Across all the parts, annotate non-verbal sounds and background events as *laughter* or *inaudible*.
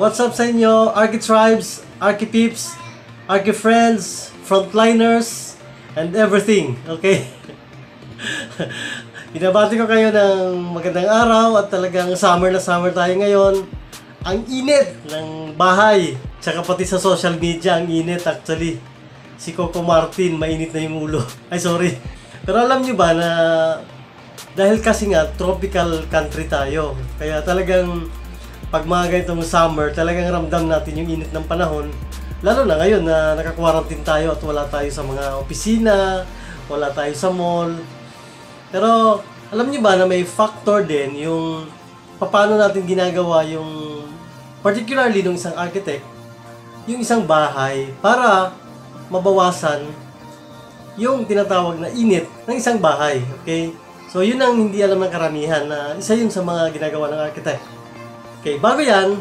What's up sa inyo, Arky Tribes, Arky Peeps, Friends, Frontliners, and everything, okay? *laughs* Binabati ko kayo ng magandang araw at talagang summer na summer tayo ngayon. Ang init ng bahay, tsaka pati sa social media, ang init actually. Si Coco Martin, mainit na yung ulo. *laughs* Ay, sorry. Pero alam nyo ba na dahil kasi nga tropical country tayo, kaya talagang pag mga ganitong summer, talagang ramdam natin yung init ng panahon. Lalo na ngayon na naka-quarantine tayo at wala tayo sa mga opisina, wala tayo sa mall. Pero alam niyo ba na may factor din yung paano natin ginagawa yung particularly ng isang architect, yung isang bahay para mabawasan yung tinatawag na init ng isang bahay. Okay? So yun ang hindi alam ng karamihan na isa yun sa mga ginagawa ng architect. Okay, bago yan,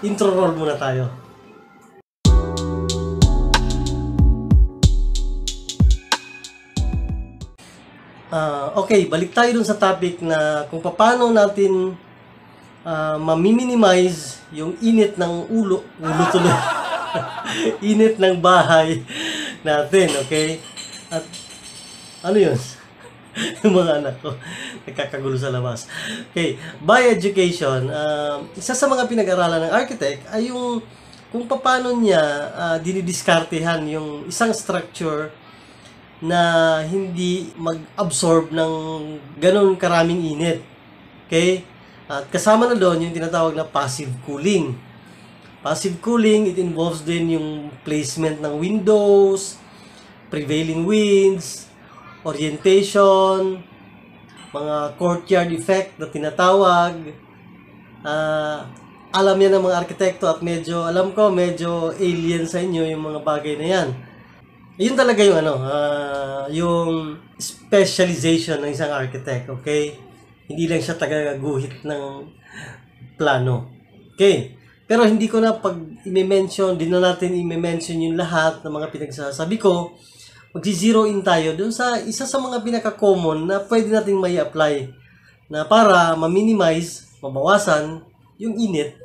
intro roll muna tayo. Uh, okay, balik tayo dun sa topic na kung paano natin uh, ah, ma yung init ng ulo, ulo tuloy, *laughs* init ng bahay natin, okay? At ano yun? *laughs* yung mga anak ko. Nagkakagulo sa labas. Okay, by education, uh, isa sa mga pinag-aralan ng architect ay yung kung paano niya uh, dinidiskartehan yung isang structure na hindi mag-absorb ng ganun karaming init. Okay? At kasama na doon yung tinatawag na passive cooling. Passive cooling, it involves din yung placement ng windows, prevailing winds, orientation, mga courtyard effect na tinatawag. Uh, alam yan ng mga arkitekto at medyo, alam ko, medyo alien sa inyo yung mga bagay na yan. Yun talaga yung ano, uh, yung specialization ng isang architect, okay? Hindi lang siya taga-guhit ng plano. Okay? Pero hindi ko na pag i-mention, din na natin i-mention yung lahat ng mga pinagsasabi ko magsi-zero in tayo dun sa isa sa mga pinaka-common na pwede nating may apply na para ma-minimize, mabawasan yung init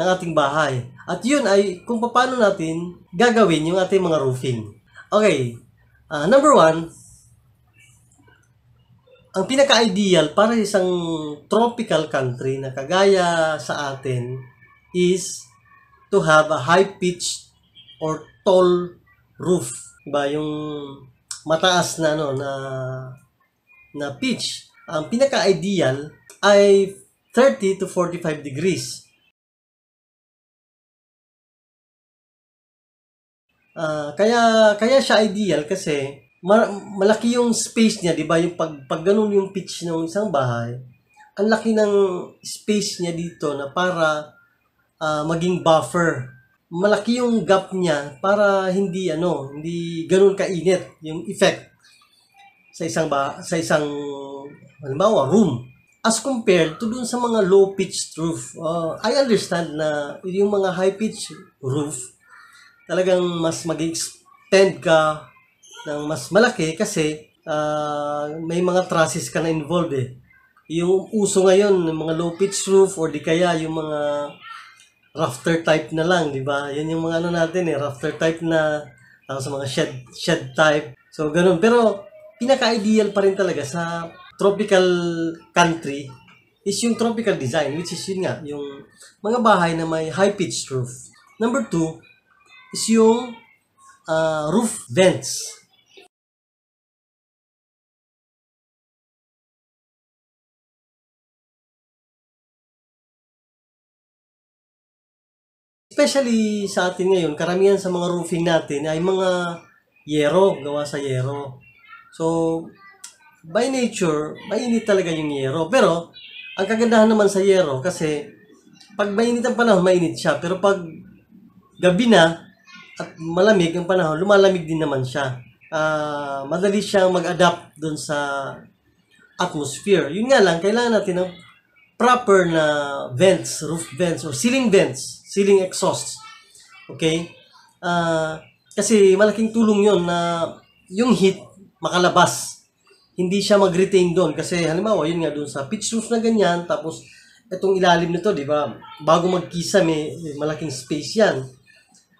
ng ating bahay. At yun ay kung paano natin gagawin yung ating mga roofing. Okay, uh, number one, ang pinaka-ideal para isang tropical country na kagaya sa atin is to have a high pitch or tall roof ba yung mataas na ano na na pitch ang pinaka-ideal ay 30 to 45 degrees uh, kaya kaya siya ideal kasi ma- malaki yung space niya 'di ba yung pag, pag ganun yung pitch ng isang bahay ang laki ng space niya dito na para uh, maging buffer malaki yung gap niya para hindi ano, hindi ganoon kainit yung effect sa isang ba, sa isang halimbawa room as compared to dun sa mga low pitch roof. Uh, I understand na yung mga high pitch roof talagang mas mag extend ka ng mas malaki kasi uh, may mga trusses ka na involved eh. Yung uso ngayon, yung mga low pitch roof or di kaya yung mga rafter type na lang, di ba? Yan yung mga ano natin eh, rafter type na, tapos mga shed, shed type. So, ganun. Pero, pinaka-ideal pa rin talaga sa tropical country is yung tropical design, which is yun nga, yung mga bahay na may high pitch roof. Number two is yung uh, roof vents Especially sa atin ngayon, karamihan sa mga roofing natin ay mga yero, gawa sa yero. So, by nature, mainit talaga yung yero. Pero, ang kagandahan naman sa yero, kasi pag mainit ang panahon, mainit siya. Pero pag gabi na at malamig ang panahon, lumalamig din naman siya. Uh, madali siyang mag-adapt doon sa atmosphere. Yun nga lang, kailangan natin ng proper na vents, roof vents, or ceiling vents, ceiling exhausts. Okay? Uh, kasi malaking tulong yon na yung heat makalabas. Hindi siya mag-retain doon. Kasi halimbawa, yun nga doon sa pitch roof na ganyan, tapos itong ilalim nito, di ba? Bago magkisa, may, may malaking space yan.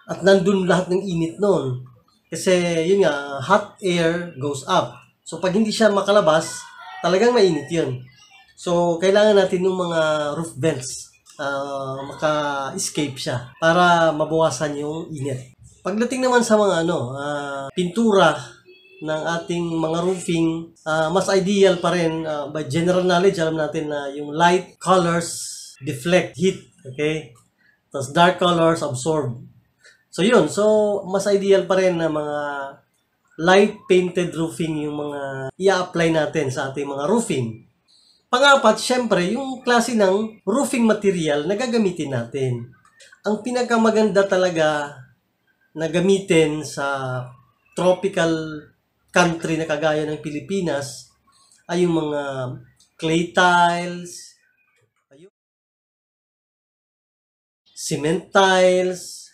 At nandun lahat ng init noon. Kasi yun nga, hot air goes up. So pag hindi siya makalabas, talagang mainit yun. So, kailangan natin ng mga roof vents. Uh, maka-escape siya para mabawasan yung init. Pagdating naman sa mga ano, uh, pintura ng ating mga roofing, uh, mas ideal pa rin uh, by general knowledge, alam natin na yung light colors deflect heat, okay? Tapos dark colors absorb. So yun, so mas ideal pa rin na mga light painted roofing yung mga i-apply natin sa ating mga roofing. Pangapat, syempre, yung klase ng roofing material na gagamitin natin. Ang pinakamaganda talaga na gamitin sa tropical country na kagaya ng Pilipinas ay yung mga clay tiles, cement tiles,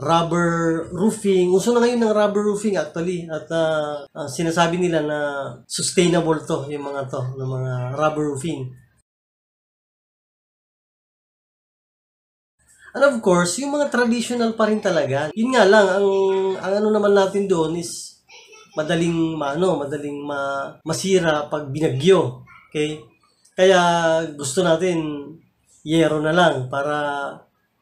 rubber roofing. Uso na ngayon ng rubber roofing actually at uh, uh, sinasabi nila na sustainable to yung mga to ng mga rubber roofing. And of course, yung mga traditional pa rin talaga. Yun nga lang, ang, ang ano naman natin doon is madaling maano, madaling ma, masira pag binagyo. Okay? Kaya gusto natin yero na lang para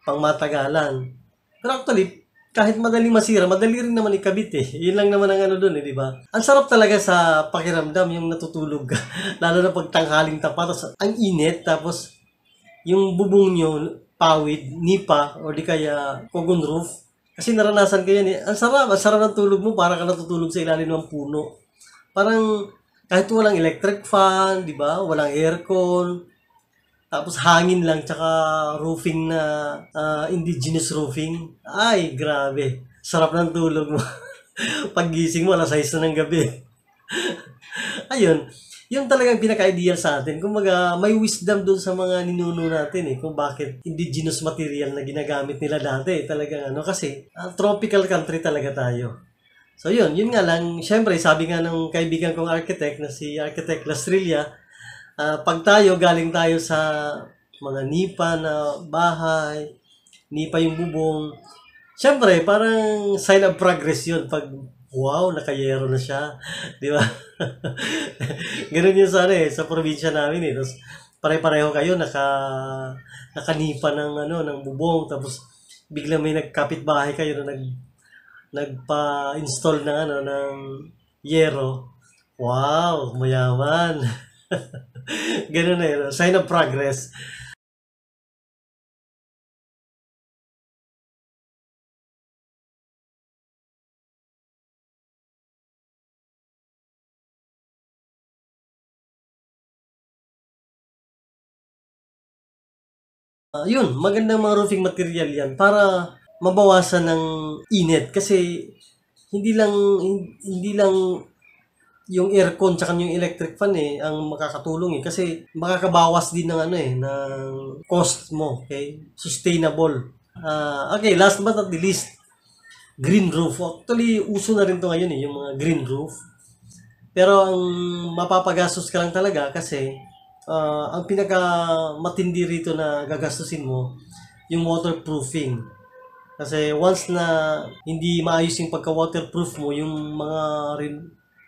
pangmatagalan. Pero actually, kahit madaling masira, madali rin naman ikabit eh. Yun lang naman ang ano doon eh, di ba? Ang sarap talaga sa pakiramdam yung natutulog. *laughs* Lalo na pag tanghaling tapat. Tapos, ang init. Tapos, yung bubong nyo, pawid, nipa, or di kaya kogon roof. Kasi naranasan ko yan eh. Ang sarap, ang sarap ng tulog mo. Para ka natutulog sa ilalim ng puno. Parang, kahit walang electric fan, di ba? Walang aircon tapos hangin lang, tsaka roofing na uh, indigenous roofing. Ay, grabe. Sarap ng tulog mo. *laughs* Paggising mo, alas 6 na ng gabi. *laughs* Ayun, yun talagang pinaka-ideal sa atin. Kumbaga, may wisdom doon sa mga ninuno natin eh, kung bakit indigenous material na ginagamit nila dati. Talagang ano, kasi uh, tropical country talaga tayo. So yun, yun nga lang, Siyempre, sabi nga ng kaibigan kong architect na si Architect Lastrilla, Ah, pag tayo, galing tayo sa mga nipa na bahay, nipa yung bubong, syempre, parang sign of progress yun pag wow, nakayero na siya. *laughs* Di ba? *laughs* Ganun yun sana ano eh, sa probinsya namin eh. Tapos, pare-pareho kayo, naka, nakanipa ng, ano, ng bubong, tapos, biglang may nagkapitbahay kayo na nag, nagpa-install ng, ano, ng yero. Wow, mayaman. *laughs* *laughs* Ganun na yun. Sign of progress. Uh, yun, magandang mga roofing material yan para mabawasan ng init kasi hindi lang hindi lang yung aircon tsaka yung electric fan eh ang makakatulong eh kasi makakabawas din ng ano eh ng cost mo okay sustainable uh, okay last but not the least green roof actually uso na rin to ngayon eh yung mga green roof pero ang mapapagastos ka lang talaga kasi uh, ang pinaka matindi rito na gagastusin mo yung waterproofing kasi once na hindi maayos yung pagka-waterproof mo, yung mga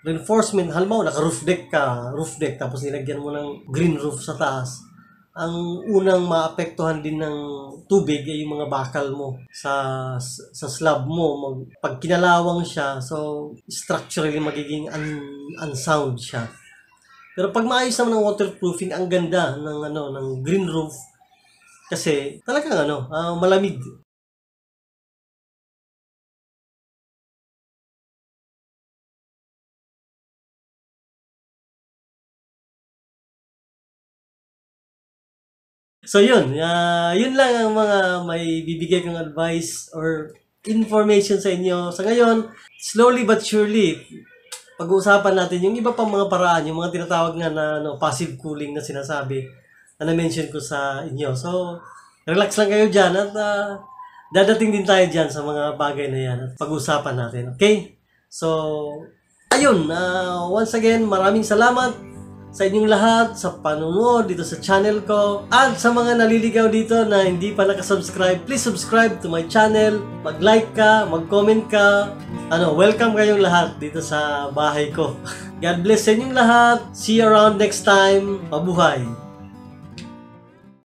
reinforcement, halimbawa naka-roof deck ka, roof deck, tapos nilagyan mo ng green roof sa taas, ang unang maapektuhan din ng tubig ay yung mga bakal mo sa sa slab mo. Mag, pag kinalawang siya, so structurally magiging un, unsound siya. Pero pag maayos naman ng waterproofing, ang ganda ng ano ng green roof kasi talaga ano, uh, malamig. So yun, uh, yun lang ang mga may bibigay kong advice or information sa inyo. Sa ngayon, slowly but surely, pag-uusapan natin yung iba pang mga paraan, yung mga tinatawag nga na no, passive cooling na sinasabi na na-mention ko sa inyo. So, relax lang kayo dyan at uh, dadating din tayo dyan sa mga bagay na yan at pag-uusapan natin. Okay? So, ayun, uh, once again, maraming salamat sa inyong lahat sa panunood dito sa channel ko at sa mga naliligaw dito na hindi pa nakasubscribe, please subscribe to my channel, mag-like ka, mag-comment ka, ano, welcome kayong lahat dito sa bahay ko. *laughs* God bless sa inyong lahat, see you around next time, mabuhay!